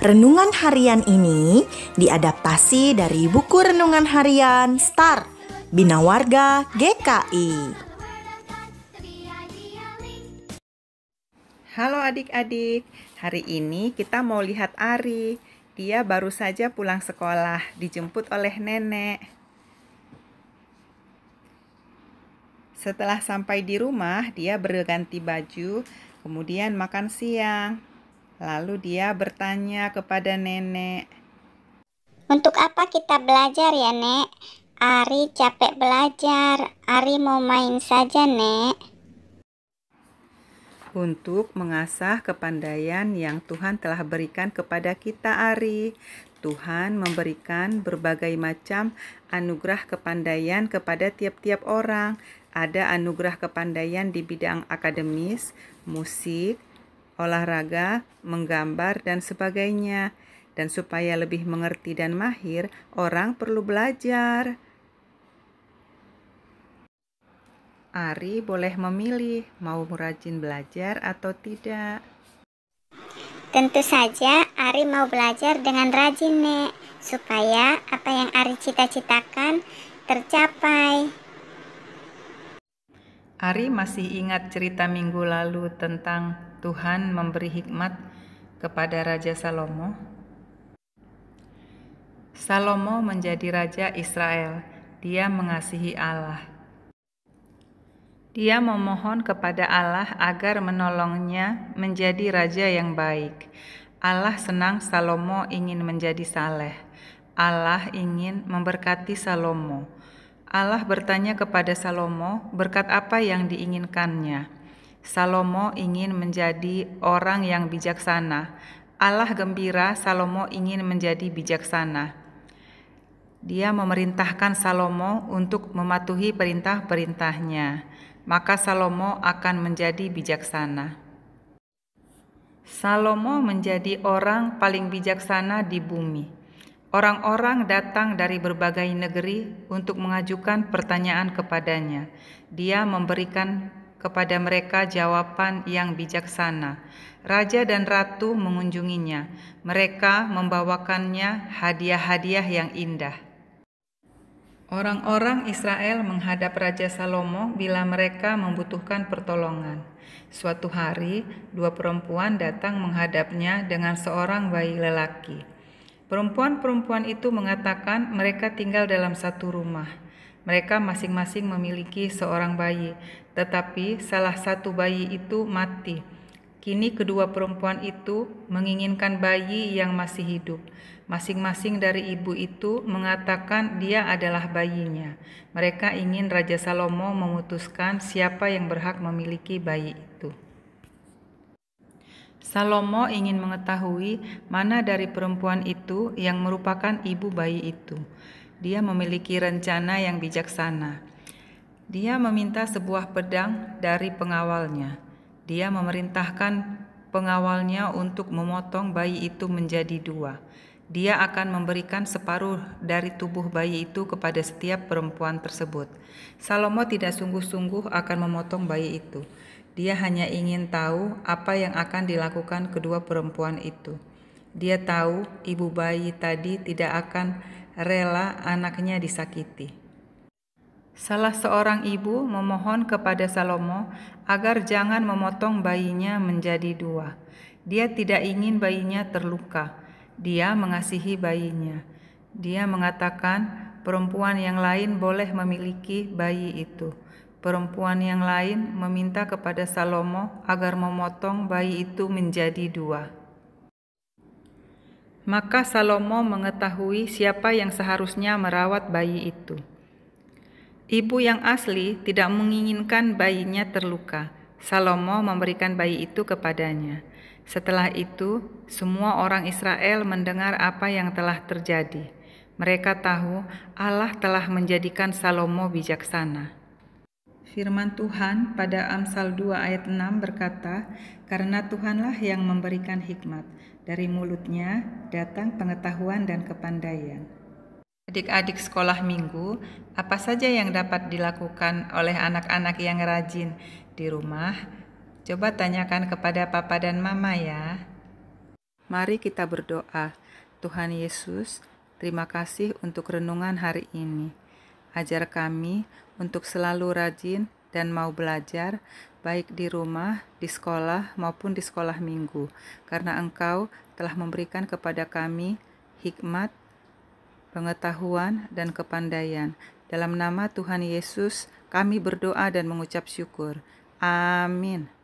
Renungan harian ini diadaptasi dari buku renungan harian Star Bina Warga GKI. Halo adik-adik, hari ini kita mau lihat Ari. Dia baru saja pulang sekolah, dijemput oleh nenek. Setelah sampai di rumah, dia berganti baju, kemudian makan siang. Lalu dia bertanya kepada nenek. Untuk apa kita belajar ya, Nek? Ari capek belajar. Ari mau main saja, Nek. Untuk mengasah kepandaian yang Tuhan telah berikan kepada kita, Ari. Tuhan memberikan berbagai macam anugerah kepandaian kepada tiap-tiap orang. Ada anugerah kepandaian di bidang akademis, musik, olahraga, menggambar, dan sebagainya. Dan supaya lebih mengerti dan mahir, orang perlu belajar. Ari boleh memilih mau rajin belajar atau tidak. Tentu saja Ari mau belajar dengan rajin, Nek, supaya apa yang Ari cita-citakan tercapai. Ari masih ingat cerita minggu lalu tentang Tuhan memberi hikmat kepada Raja Salomo. Salomo menjadi raja Israel. Dia mengasihi Allah. Dia memohon kepada Allah agar menolongnya menjadi raja yang baik. Allah senang Salomo ingin menjadi saleh. Allah ingin memberkati Salomo. Allah bertanya kepada Salomo berkat apa yang diinginkannya. Salomo ingin menjadi orang yang bijaksana. Allah gembira Salomo ingin menjadi bijaksana. Dia memerintahkan Salomo untuk mematuhi perintah-perintahnya, maka Salomo akan menjadi bijaksana. Salomo menjadi orang paling bijaksana di bumi. Orang-orang datang dari berbagai negeri untuk mengajukan pertanyaan kepadanya. Dia memberikan kepada mereka jawaban yang bijaksana. Raja dan ratu mengunjunginya. Mereka membawakannya hadiah-hadiah yang indah. Orang-orang Israel menghadap Raja Salomo bila mereka membutuhkan pertolongan. Suatu hari, dua perempuan datang menghadapnya dengan seorang bayi lelaki. Perempuan-perempuan itu mengatakan mereka tinggal dalam satu rumah. Mereka masing-masing memiliki seorang bayi, tetapi salah satu bayi itu mati. Kini kedua perempuan itu menginginkan bayi yang masih hidup. Masing-masing dari ibu itu mengatakan dia adalah bayinya. Mereka ingin Raja Salomo memutuskan siapa yang berhak memiliki bayi Salomo ingin mengetahui mana dari perempuan itu yang merupakan ibu bayi itu. Dia memiliki rencana yang bijaksana. Dia meminta sebuah pedang dari pengawalnya. Dia memerintahkan pengawalnya untuk memotong bayi itu menjadi dua. Dia akan memberikan separuh dari tubuh bayi itu kepada setiap perempuan tersebut. Salomo tidak sungguh-sungguh akan memotong bayi itu. Dia hanya ingin tahu apa yang akan dilakukan kedua perempuan itu. Dia tahu ibu bayi tadi tidak akan rela anaknya disakiti. Salah seorang ibu memohon kepada Salomo agar jangan memotong bayinya menjadi dua. Dia tidak ingin bayinya terluka. Dia mengasihi bayinya. Dia mengatakan, "Perempuan yang lain boleh memiliki bayi itu, perempuan yang lain meminta kepada Salomo agar memotong bayi itu menjadi dua. Maka Salomo mengetahui siapa yang seharusnya merawat bayi itu. Ibu yang asli tidak menginginkan bayinya terluka. Salomo memberikan bayi itu kepadanya. Setelah itu, semua orang Israel mendengar apa yang telah terjadi. Mereka tahu Allah telah menjadikan Salomo bijaksana. Firman Tuhan pada Amsal 2 ayat 6 berkata, "Karena Tuhanlah yang memberikan hikmat, dari mulutnya datang pengetahuan dan kepandaian." Adik-adik sekolah minggu, apa saja yang dapat dilakukan oleh anak-anak yang rajin di rumah? Coba tanyakan kepada papa dan mama ya. Mari kita berdoa. Tuhan Yesus, terima kasih untuk renungan hari ini. Ajar kami untuk selalu rajin dan mau belajar, baik di rumah, di sekolah, maupun di sekolah minggu, karena Engkau telah memberikan kepada kami hikmat, pengetahuan, dan kepandaian. Dalam nama Tuhan Yesus, kami berdoa dan mengucap syukur. Amin.